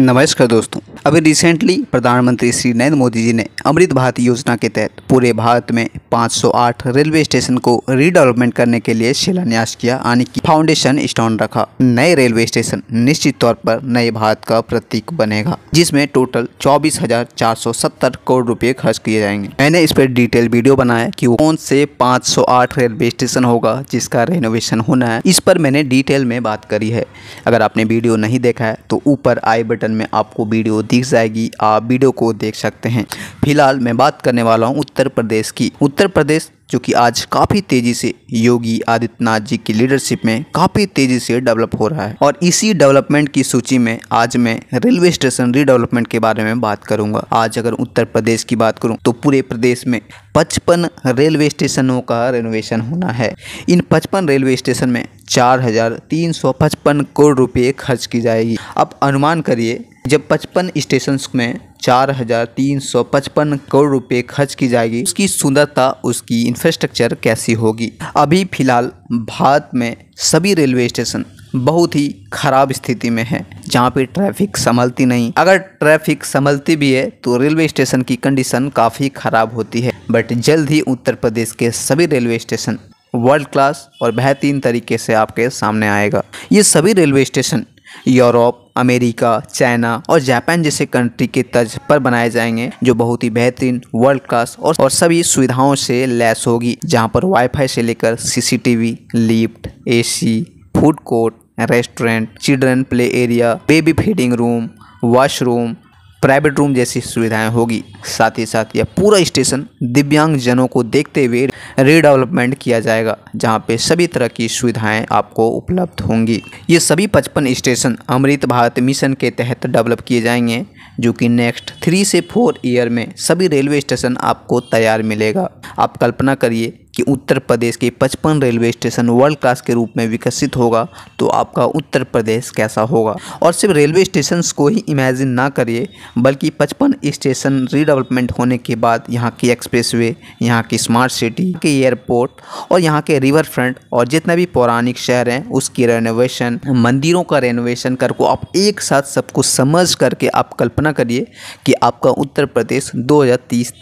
नमस्कार दोस्तों अभी रिसेंटली प्रधानमंत्री श्री नरेंद्र मोदी जी ने अमृत भारत योजना के तहत पूरे भारत में 508 रेलवे स्टेशन को रीडेवलपमेंट करने के लिए शिलान्यास किया यानी कि फाउंडेशन स्टोन रखा नए रेलवे स्टेशन निश्चित तौर पर नए भारत का प्रतीक बनेगा जिसमें टोटल चौबीस करोड़ रुपए खर्च किए जाएंगे मैंने इस पर डिटेल वीडियो बनाया की कौन से पाँच रेलवे स्टेशन होगा जिसका रेनोवेशन होना है इस पर मैंने डिटेल में बात करी है अगर आपने वीडियो नहीं देखा है तो ऊपर आई बटन डिस्क्रिप्शन में आपको वीडियो दिख जाएगी आप वीडियो को देख सकते हैं फिलहाल मैं बात करने वाला हूँ उत्तर प्रदेश की उत्तर प्रदेश जो कि आज काफ़ी तेज़ी से योगी आदित्यनाथ जी की लीडरशिप में काफ़ी तेज़ी से डेवलप हो रहा है और इसी डेवलपमेंट की सूची में आज मैं रेलवे स्टेशन रीडेवलपमेंट के बारे में बात करूंगा आज अगर उत्तर प्रदेश की बात करूं तो पूरे प्रदेश में पचपन रेलवे स्टेशनों का रेनोवेशन होना है इन पचपन रेलवे स्टेशन में चार हजार तीन सौ पचपन करोड़ रुपये खर्च की जाएगी अब अनुमान करिए जब 55 स्टेशन में चार हजार तीन सौ पचपन करोड़ रुपए खर्च की जाएगी उसकी सुंदरता उसकी इंफ्रास्ट्रक्चर कैसी होगी अभी फिलहाल भारत में सभी रेलवे स्टेशन बहुत ही खराब स्थिति में है जहाँ पे ट्रैफिक संभलती नहीं अगर ट्रैफिक संभलती भी है तो रेलवे स्टेशन की कंडीशन काफ़ी ख़राब होती है बट जल्द ही उत्तर प्रदेश के सभी रेलवे स्टेशन वर्ल्ड क्लास और बेहतरीन तरीके से आपके सामने आएगा ये सभी railway station Europe America China और जापान जैसे कंट्री के तर्ज पर बनाए जाएंगे जो बहुत ही बेहतरीन वर्ल्ड क्लास और, और सभी सुविधाओं से लैस होगी जहां पर वाईफाई से लेकर CCTV lift AC food court restaurant children play area baby feeding room washroom private room जैसी सुविधाएं होगी साथ ही साथ यह पूरा स्टेशन दिव्यांगजनों को देखते हुए रीडेवलपमेंट किया जाएगा जहां पे सभी तरह की सुविधाएं आपको उपलब्ध होंगी ये सभी 55 स्टेशन अमृत भारत मिशन के तहत डेवलप किए जाएंगे जो कि नेक्स्ट थ्री से फोर ईयर में सभी रेलवे स्टेशन आपको तैयार मिलेगा आप कल्पना करिए कि उत्तर प्रदेश के 55 रेलवे स्टेशन वर्ल्ड क्लास के रूप में विकसित होगा तो आपका उत्तर प्रदेश कैसा होगा और सिर्फ रेलवे स्टेशन को ही इमेजिन ना करिए बल्कि 55 स्टेशन रीडेवलपमेंट होने के बाद यहाँ की एक्सप्रेस वे यहाँ की स्मार्ट सिटी के एयरपोर्ट और यहाँ के रिवर फ्रंट और जितने भी पौराणिक शहर हैं उसकी रेनोवेशन मंदिरों का रेनोवेशन कर को आप एक साथ सब कुछ समझ करके आप कल्पना करिए कि आपका उत्तर प्रदेश दो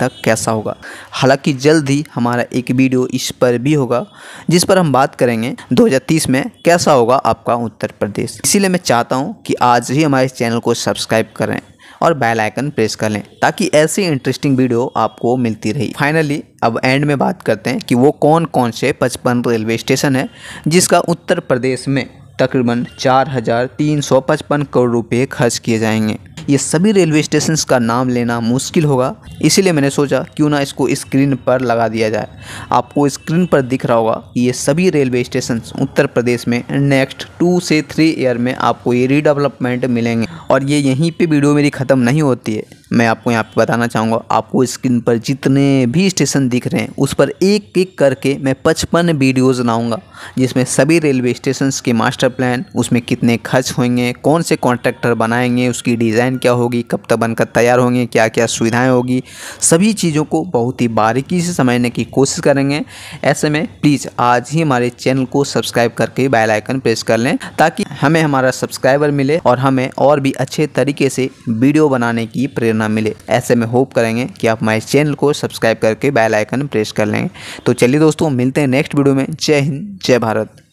तक कैसा होगा हालांकि जल्द ही हमारा एक वीडियो इस पर भी होगा जिस पर हम बात करेंगे 2030 में कैसा होगा आपका उत्तर प्रदेश इसीलिए मैं चाहता हूँ कि आज ही हमारे चैनल को सब्सक्राइब करें और बेल आइकन प्रेस कर लें ताकि ऐसी इंटरेस्टिंग वीडियो आपको मिलती रही फाइनली अब एंड में बात करते हैं कि वो कौन कौन से पचपन रेलवे स्टेशन है जिसका उत्तर प्रदेश में तकरीबन 4,355 करोड़ रुपए खर्च किए जाएंगे ये सभी रेलवे स्टेशन का नाम लेना मुश्किल होगा इसीलिए मैंने सोचा क्यों ना इसको स्क्रीन पर लगा दिया जाए आपको स्क्रीन पर दिख रहा होगा ये सभी रेलवे स्टेशन उत्तर प्रदेश में नेक्स्ट टू से थ्री ईयर में आपको ये रीडेवलपमेंट मिलेंगे और ये यहीं पर वीडियो मेरी ख़त्म नहीं होती है मैं आपको यहाँ पे बताना चाहूँगा आपको स्क्रीन पर जितने भी स्टेशन दिख रहे हैं उस पर एक एक करके मैं पचपन वीडियोज़ बनाऊँगा जिसमें सभी रेलवे स्टेशन के मास्टर प्लान उसमें कितने खर्च होंगे कौन से कॉन्ट्रैक्टर बनाएंगे उसकी डिज़ाइन क्या होगी कब तक बनकर तैयार होंगे क्या क्या सुविधाएँ होगी सभी चीज़ों को बहुत ही बारीकी से समझने की कोशिश करेंगे ऐसे में प्लीज़ आज ही हमारे चैनल को सब्सक्राइब करके बेलाइकन प्रेस कर लें ताकि हमें हमारा सब्सक्राइबर मिले और हमें और भी अच्छे तरीके से वीडियो बनाने की प्रेरणा मिले ऐसे में होप करेंगे कि आप हमारे चैनल को सब्सक्राइब करके बेल आइकन प्रेस कर लेंगे तो चलिए दोस्तों मिलते हैं नेक्स्ट वीडियो में जय हिंद जय भारत